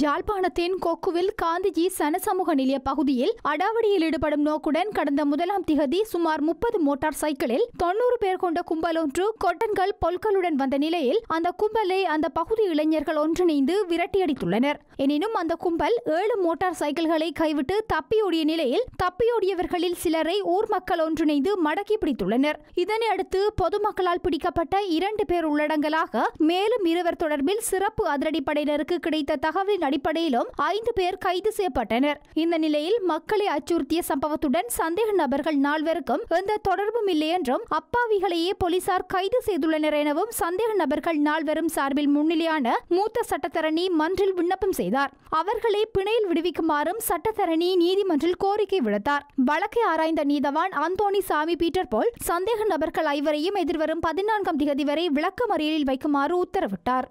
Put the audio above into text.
ஜாழ்ப்பாணத்தின் கொக்குவில் காந்திஜி சனசமூக நிலைய பகுதியில் அடாவடியில் ஈடுபடும் நோக்குடன் கடந்த முதலாம் திகதி சுமார் முப்பது மோட்டார் சைக்கிளில் தொன்னூறு பேர் கொண்ட கும்பல் ஒன்று கொட்டன்கள் பொல்களுடன் வந்த நிலையில் அந்த கும்பலை அந்த பகுதி இளைஞர்கள் ஒன்றிணைந்து விரட்டியடித்துள்ளனர் எனினும் அந்த கும்பல் ஏழு மோட்டார் சைக்கிள்களை கைவிட்டு தப்பியோடிய நிலையில் தப்பியோடியவர்களில் சிலரை ஊர் மக்கள் ஒன்றிணைந்து மடக்கி பிடித்துள்ளனர் இதனையடுத்து பொதுமக்களால் பிடிக்கப்பட்ட இரண்டு பேர் உள்ளடங்கலாக மேலும் இருவர் தொடர்பில் சிறப்பு அதிரடிப்படையினருக்கு கிடைத்த தகவல் தகவலின் அடிப்படையிலும் ஐந்து பேர் கைது செய்யப்பட்டனர் இந்த நிலையில் மக்களை அச்சுறுத்திய சம்பவத்துடன் சந்தேக நபர்கள் நால்வருக்கும் எந்த தொடர்பும் இல்லை என்றும் அப்பாவிகளையே போலீசார் கைது செய்துள்ளனர் எனவும் சந்தேக நபர்கள் நால்வரும் சார்பில் முன்னிலையான மூத்த சட்டத்தரணி மன்றில் விண்ணப்பம் செய்தார் அவர்களை பிணையில் விடுவிக்குமாறும் சட்டத்தரணி நீதிமன்றில் கோரிக்கை விடுத்தார் வழக்கை ஆராய்ந்த நீதவான் அந்தோனி சாமி பீட்டர் போல் சந்தேக நபர்கள் ஐவரையும் எதிர்வரும் பதினான்காம் திகதி வரை விளக்க மறியலில் வைக்குமாறு உத்தரவிட்டார்